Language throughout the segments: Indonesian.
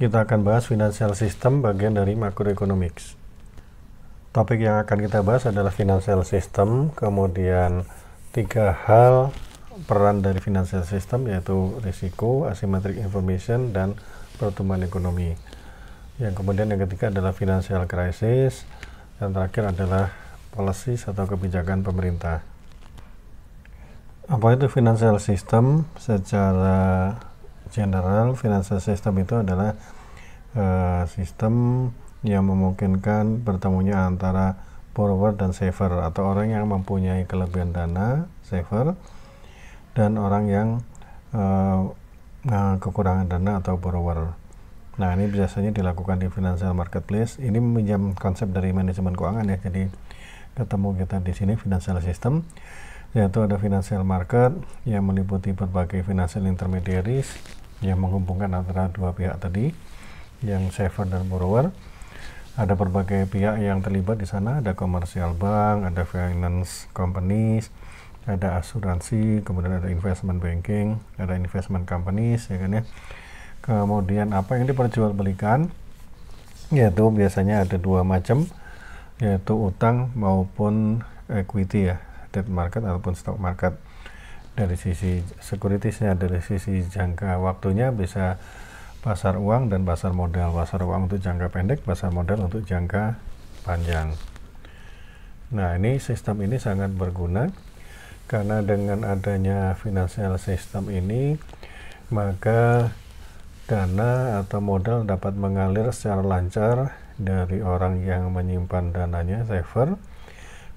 Kita akan bahas financial system bagian dari macroeconomics. Topik yang akan kita bahas adalah financial system, kemudian tiga hal peran dari financial system yaitu risiko, asymmetric information, dan pertumbuhan ekonomi. Yang kemudian yang ketiga adalah financial crisis, yang terakhir adalah policy atau kebijakan pemerintah. Apa itu financial system secara general financial system itu adalah uh, sistem yang memungkinkan bertemunya antara borrower dan saver atau orang yang mempunyai kelebihan dana saver dan orang yang uh, kekurangan dana atau borrower. Nah ini biasanya dilakukan di financial marketplace. Ini meminjam konsep dari manajemen keuangan ya. Jadi ketemu kita di sini financial system yaitu ada financial market yang meliputi berbagai financial intermediaries yang menghubungkan antara dua pihak tadi yang saver dan borrower ada berbagai pihak yang terlibat di sana ada commercial bank ada finance companies ada asuransi kemudian ada investment banking ada investment companies ya kan ya kemudian apa yang diperjualbelikan yaitu biasanya ada dua macam yaitu utang maupun equity ya debt market ataupun stock market dari sisi securitiesnya dari sisi jangka waktunya bisa pasar uang dan pasar modal pasar uang untuk jangka pendek pasar modal untuk jangka panjang nah ini sistem ini sangat berguna karena dengan adanya financial system ini maka dana atau modal dapat mengalir secara lancar dari orang yang menyimpan dananya saver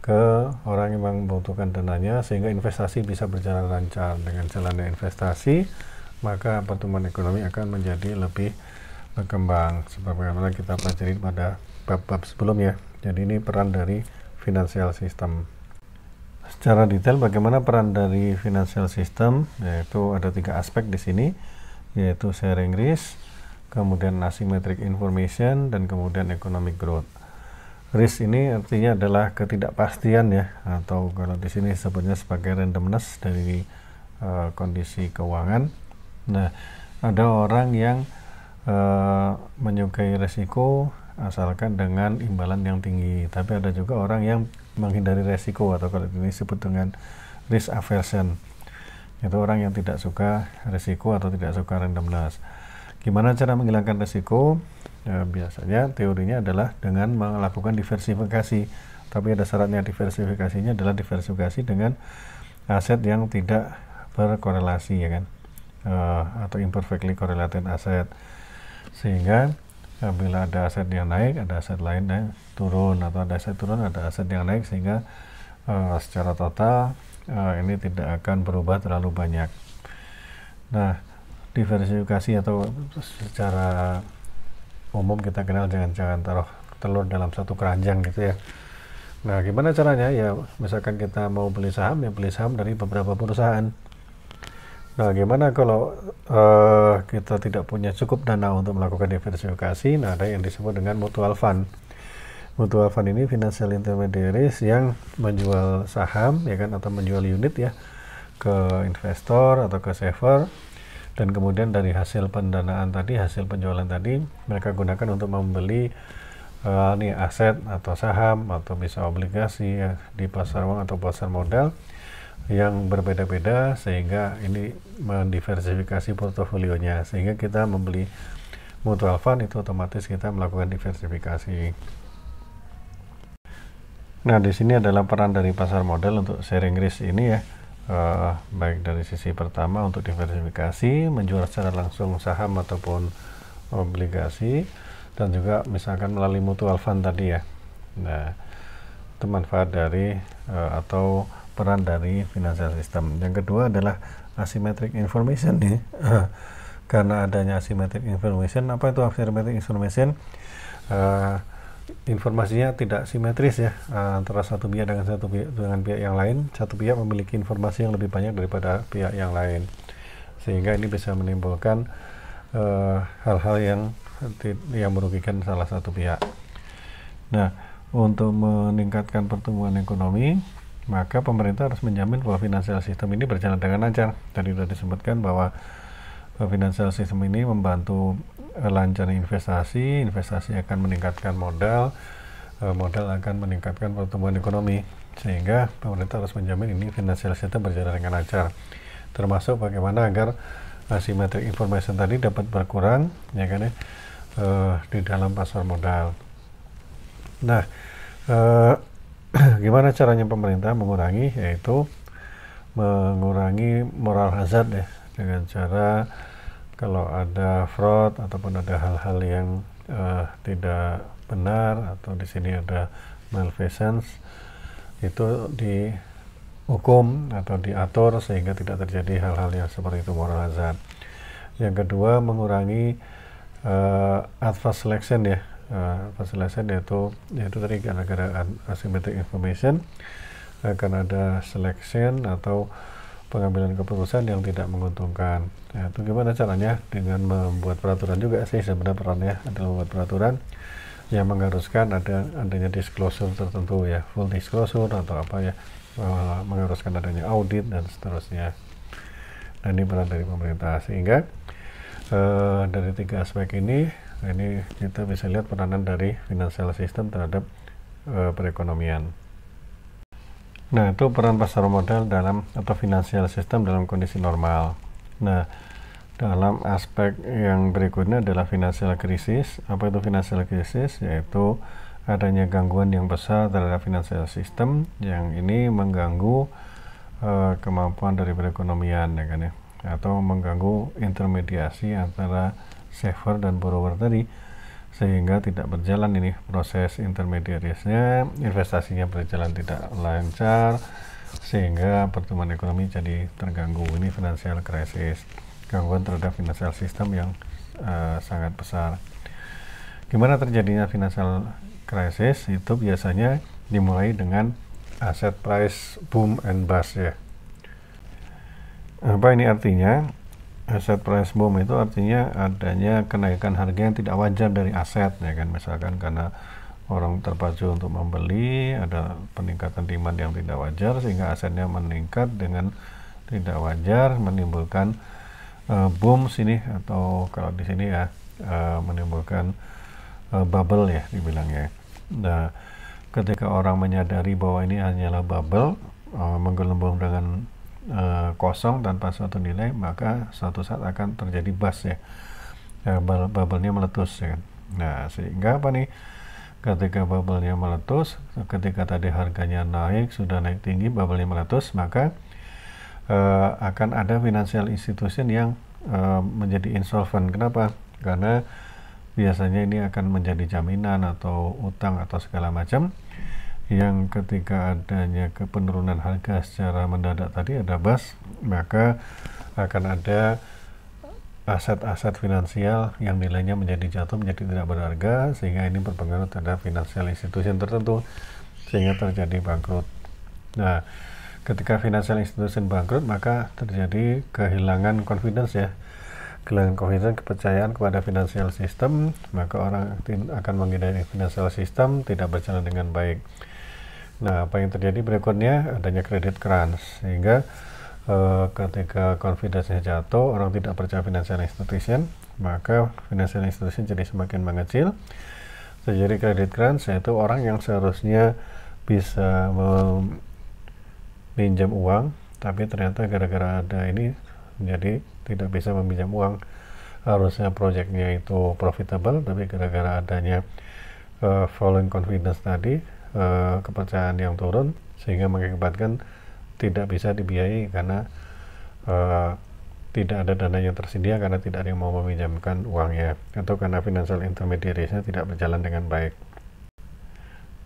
ke orang yang membutuhkan dananya sehingga investasi bisa berjalan lancar dengan jalannya investasi maka pertumbuhan ekonomi akan menjadi lebih berkembang sebagaimana kita pelajari pada bab-bab sebelumnya jadi ini peran dari financial system secara detail bagaimana peran dari financial system yaitu ada tiga aspek di sini yaitu sharing risk kemudian asymmetric information dan kemudian economic growth Risk ini artinya adalah ketidakpastian ya atau kalau di sini sebutnya sebagai randomness dari uh, kondisi keuangan. Nah, ada orang yang uh, menyukai resiko asalkan dengan imbalan yang tinggi. Tapi ada juga orang yang menghindari resiko atau kalau ini disebut dengan risk aversion. Itu orang yang tidak suka resiko atau tidak suka randomness. Gimana cara menghilangkan resiko? Ya, biasanya teorinya adalah dengan melakukan diversifikasi, tapi ada syaratnya diversifikasinya adalah diversifikasi dengan aset yang tidak berkorelasi ya kan, uh, atau imperfectly correlated aset, sehingga eh, bila ada aset yang naik, ada aset lain yang turun atau ada aset turun, ada aset yang naik sehingga uh, secara total uh, ini tidak akan berubah terlalu banyak. Nah, diversifikasi atau secara umum kita kenal dengan jangan taruh telur dalam satu keranjang gitu ya. Nah, gimana caranya? Ya, misalkan kita mau beli saham, ya beli saham dari beberapa perusahaan. Nah, gimana kalau uh, kita tidak punya cukup dana untuk melakukan diversifikasi? Nah, ada yang disebut dengan mutual fund. Mutual fund ini financial intermediaries yang menjual saham, ya kan, atau menjual unit ya ke investor atau ke saver dan kemudian dari hasil pendanaan tadi hasil penjualan tadi mereka gunakan untuk membeli uh, nih aset atau saham atau bisa obligasi ya, di pasar uang atau pasar modal yang berbeda-beda sehingga ini mendiversifikasi portofolionya sehingga kita membeli mutual fund itu otomatis kita melakukan diversifikasi nah di sini adalah peran dari pasar modal untuk sharing risk ini ya uh, baik dari sisi pertama untuk diversifikasi menjual secara langsung saham ataupun obligasi dan juga misalkan melalui mutual fund tadi ya nah itu manfaat dari uh, atau peran dari financial system yang kedua adalah asymmetric information nih karena adanya asymmetric information apa itu asymmetric information uh, informasinya tidak simetris ya eh, antara satu pihak dengan satu pihak dengan pihak yang lain. Satu pihak memiliki informasi yang lebih banyak daripada pihak yang lain, sehingga ini bisa menimbulkan eh, hal-hal uh, yang yang merugikan salah satu pihak. Nah, untuk meningkatkan pertumbuhan ekonomi, maka pemerintah harus menjamin bahwa finansial sistem ini berjalan dengan lancar. Tadi sudah disebutkan bahwa eh, financial system ini membantu Eh, lancar investasi, investasi akan meningkatkan modal, eh, modal akan meningkatkan pertumbuhan ekonomi. Sehingga pemerintah harus menjamin ini finansial sistem berjalan dengan lancar. Termasuk bagaimana agar asimetrik eh, information tadi dapat berkurang, ya kan ya, di dalam pasar modal. Nah, gimana caranya pemerintah mengurangi? Yaitu mengurangi moral hazard ya dengan cara kalau ada fraud ataupun ada hal-hal yang uh, tidak benar atau di sini ada malfeasance itu dihukum atau diatur sehingga tidak terjadi hal-hal yang seperti itu moral hazard. Yang kedua mengurangi uh, eh, adverse selection ya, uh, eh, adverse selection yaitu yaitu tadi karena ada asymmetric information akan ada selection atau pengambilan keputusan yang tidak menguntungkan. Ya, itu gimana caranya? Dengan membuat peraturan juga sih sebenarnya perannya adalah membuat peraturan yang mengharuskan ada adanya disclosure tertentu ya, full disclosure atau apa ya, eh, mengharuskan adanya audit dan seterusnya. Nah ini peran dari pemerintah sehingga eh, dari tiga aspek ini, ini kita bisa lihat peranan dari financial system terhadap eh, perekonomian. Nah, itu peran pasar modal dalam atau finansial sistem dalam kondisi normal. Nah, dalam aspek yang berikutnya adalah finansial krisis. Apa itu finansial krisis? Yaitu adanya gangguan yang besar terhadap finansial sistem yang ini mengganggu uh, kemampuan dari perekonomian ya kan ya atau mengganggu intermediasi antara saver dan borrower tadi sehingga tidak berjalan ini proses intermediarisnya investasinya berjalan tidak lancar sehingga pertumbuhan ekonomi jadi terganggu ini financial crisis gangguan terhadap financial system yang uh, sangat besar gimana terjadinya financial crisis itu biasanya dimulai dengan aset price boom and bust ya apa ini artinya aset price boom itu artinya adanya kenaikan harga yang tidak wajar dari aset ya kan misalkan karena orang terpacu untuk membeli ada peningkatan demand yang tidak wajar sehingga asetnya meningkat dengan tidak wajar menimbulkan uh, boom sini atau kalau di sini ya uh, menimbulkan uh, bubble ya dibilangnya. Nah, ketika orang menyadari bahwa ini hanyalah bubble uh, menggelembung dengan e, kosong tanpa suatu nilai maka suatu saat akan terjadi bus ya e, bubble-nya meletus ya kan? nah sehingga apa nih ketika bubble-nya meletus ketika tadi harganya naik sudah naik tinggi bubble-nya meletus maka e, akan ada financial institution yang e, menjadi insolvent kenapa karena biasanya ini akan menjadi jaminan atau utang atau segala macam yang ketika adanya kepenurunan harga secara mendadak tadi ada bas maka akan ada aset-aset finansial yang nilainya menjadi jatuh menjadi tidak berharga sehingga ini berpengaruh terhadap finansial institution tertentu sehingga terjadi bangkrut nah ketika financial institution bangkrut maka terjadi kehilangan confidence ya kehilangan confidence kepercayaan kepada financial system maka orang akan menghindari financial system tidak berjalan dengan baik Nah, apa yang terjadi berikutnya adanya kredit crunch sehingga eh, ketika confidence jatuh, orang tidak percaya financial institution, maka financial institution jadi semakin mengecil. Terjadi kredit crunch yaitu orang yang seharusnya bisa meminjam uang, tapi ternyata gara-gara ada ini jadi tidak bisa meminjam uang harusnya proyeknya itu profitable tapi gara-gara adanya uh, eh, falling confidence tadi uh, kepercayaan yang turun sehingga mengakibatkan tidak bisa dibiayai karena uh, tidak ada dana yang tersedia karena tidak ada yang mau meminjamkan uangnya atau karena financial intermediary tidak berjalan dengan baik.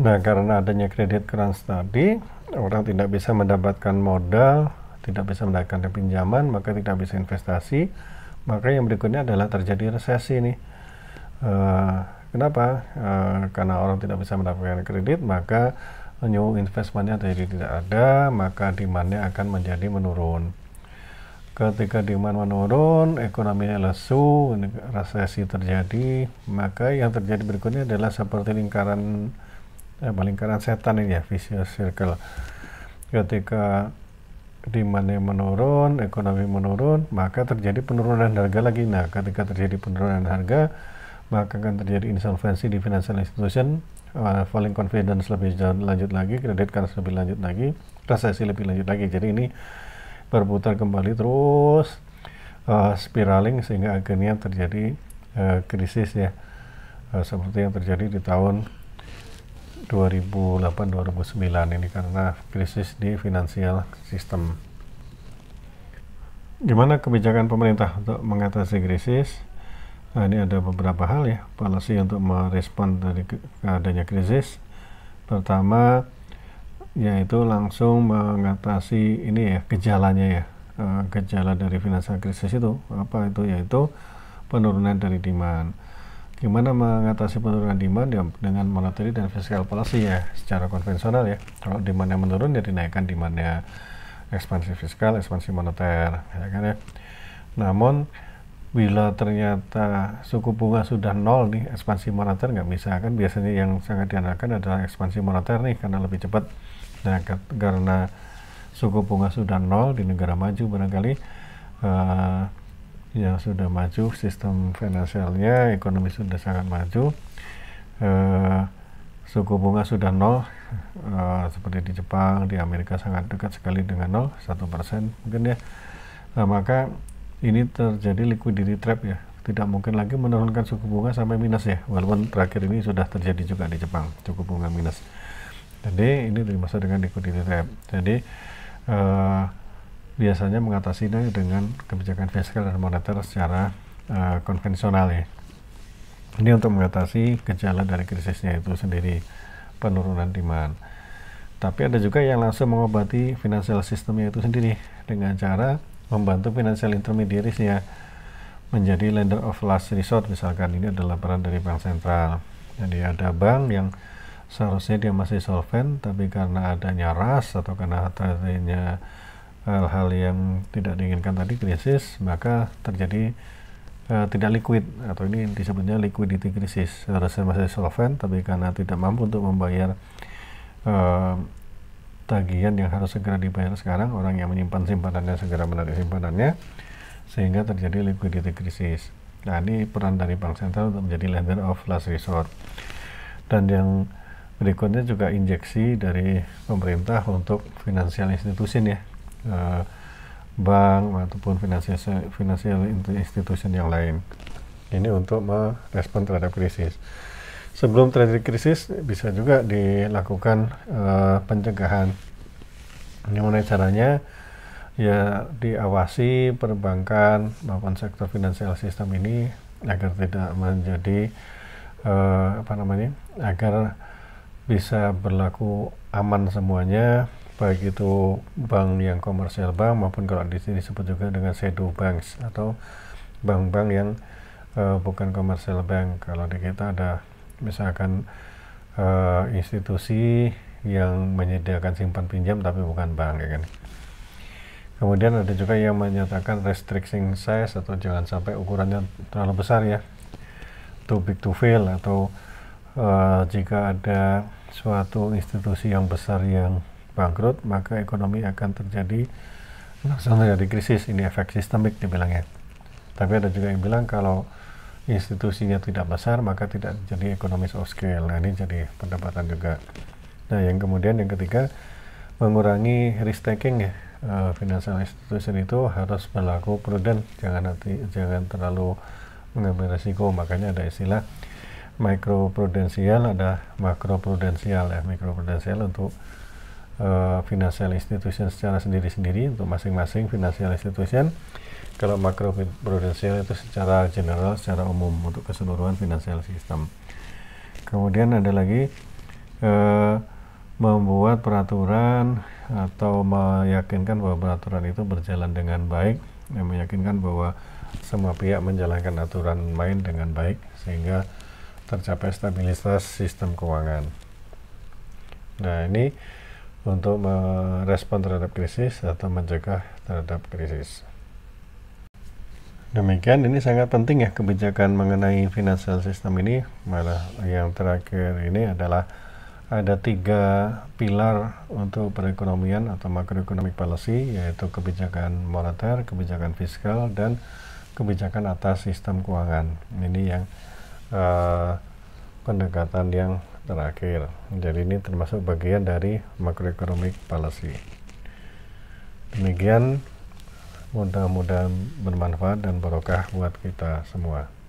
Nah, karena adanya kredit crunch tadi, orang tidak bisa mendapatkan modal, tidak bisa mendapatkan pinjaman, maka tidak bisa investasi. Maka yang berikutnya adalah terjadi resesi nih. Uh, Kenapa? Uh, karena orang tidak bisa mendapatkan kredit, maka new investmentnya jadi tidak ada, maka demandnya akan menjadi menurun. Ketika demand menurun, ekonominya lesu, resesi terjadi, maka yang terjadi berikutnya adalah seperti lingkaran eh, lingkaran setan ini ya, vicious circle. Ketika demandnya menurun, ekonomi menurun, maka terjadi penurunan harga lagi. Nah, ketika terjadi penurunan harga, maka akan terjadi insolvensi di financial institution, uh, falling confidence lebih lanjut lagi, kredit karena lebih lanjut lagi, resesi lebih lanjut lagi. Jadi ini berputar kembali terus uh, spiraling sehingga akhirnya terjadi uh, krisis ya uh, seperti yang terjadi di tahun 2008-2009 ini karena krisis di finansial sistem. Gimana kebijakan pemerintah untuk mengatasi krisis? Nah, ini ada beberapa hal ya, polisi untuk merespon dari keadanya krisis. Pertama, yaitu langsung mengatasi ini ya gejalanya ya, eh, gejala dari finansial krisis itu apa itu yaitu penurunan dari demand. Gimana mengatasi penurunan demand ya dengan monetary dan fiscal policy ya secara konvensional ya. Kalau demandnya menurun ya dinaikkan demandnya ekspansi fiskal, ekspansi moneter, ya kan ya. Namun bila ternyata suku bunga sudah nol nih ekspansi moneter nggak bisa kan biasanya yang sangat diandalkan adalah ekspansi moneter nih karena lebih cepat nah karena suku bunga sudah nol di negara maju barangkali uh, eh, yang sudah maju sistem finansialnya ekonomi sudah sangat maju uh, suku bunga sudah nol uh, seperti di Jepang di Amerika sangat dekat sekali dengan nol satu persen mungkin ya nah, maka ini terjadi liquidity trap ya tidak mungkin lagi menurunkan suku bunga sampai minus ya walaupun terakhir ini sudah terjadi juga di Jepang suku bunga minus jadi ini dimaksud dengan liquidity trap jadi eh, biasanya mengatasinya dengan kebijakan fiskal dan moneter secara eh, konvensional ya ini untuk mengatasi gejala dari krisisnya itu sendiri penurunan demand tapi ada juga yang langsung mengobati financial sistemnya itu sendiri dengan cara membantu financial intermediaries ya menjadi lender of last resort misalkan ini adalah peran dari bank sentral jadi ada bank yang seharusnya dia masih solvent tapi karena adanya ras atau karena adanya hal-hal yang tidak diinginkan tadi krisis maka terjadi uh, tidak liquid atau ini disebutnya liquidity krisis seharusnya masih solvent tapi karena tidak mampu untuk membayar eh, tagihan yang harus segera dibayar sekarang, orang yang menyimpan simpanannya segera menarik simpanannya, sehingga terjadi liquidity krisis. Nah, ini peran dari bank sentral untuk menjadi lender of last resort. Dan yang berikutnya juga injeksi dari pemerintah untuk financial institution ya, eh, bank ataupun financial financial institution yang lain. Ini untuk merespon terhadap krisis sebelum terjadi krisis bisa juga dilakukan uh, pencegahan. Gimana caranya? Ya diawasi perbankan maupun sektor finansial sistem ini agar tidak menjadi uh, apa namanya? agar bisa berlaku aman semuanya baik itu bank yang komersial bank maupun kalau di sini disebut juga dengan shadow banks atau bank-bank yang uh, bukan komersial bank kalau di kita ada misalkan uh, institusi yang menyediakan simpan pinjam tapi bukan bank ya kan kemudian ada juga yang menyatakan restricting size atau jangan sampai ukurannya terlalu besar ya too big to fail atau uh, jika ada suatu institusi yang besar yang bangkrut maka ekonomi akan terjadi langsung terjadi krisis ini efek sistemik dibilangnya tapi ada juga yang bilang kalau institusinya tidak besar maka tidak jadi ekonomis of scale nah ini jadi pendapatan juga nah yang kemudian yang ketiga mengurangi risk taking ya uh, financial institution itu harus berlaku prudent jangan nanti jangan terlalu mengambil resiko makanya ada istilah micro prudensial ada makro prudensial ya micro prudensial untuk uh, financial institution secara sendiri-sendiri untuk masing-masing financial institution kalau makroprudensial itu secara general, secara umum untuk keseluruhan finansial sistem. Kemudian ada lagi eh, membuat peraturan atau meyakinkan bahwa peraturan itu berjalan dengan baik, yang meyakinkan bahwa semua pihak menjalankan aturan main dengan baik sehingga tercapai stabilitas sistem keuangan. Nah ini untuk merespon terhadap krisis atau mencegah terhadap krisis. Demikian ini sangat penting ya kebijakan mengenai financial system ini. malah yang terakhir ini adalah ada tiga pilar untuk perekonomian atau macroeconomic policy yaitu kebijakan moneter, kebijakan fiskal dan kebijakan atas sistem keuangan. Ini yang uh, pendekatan yang terakhir. Jadi ini termasuk bagian dari macroeconomic policy. Demikian Mudah-mudahan bermanfaat dan barokah buat kita semua.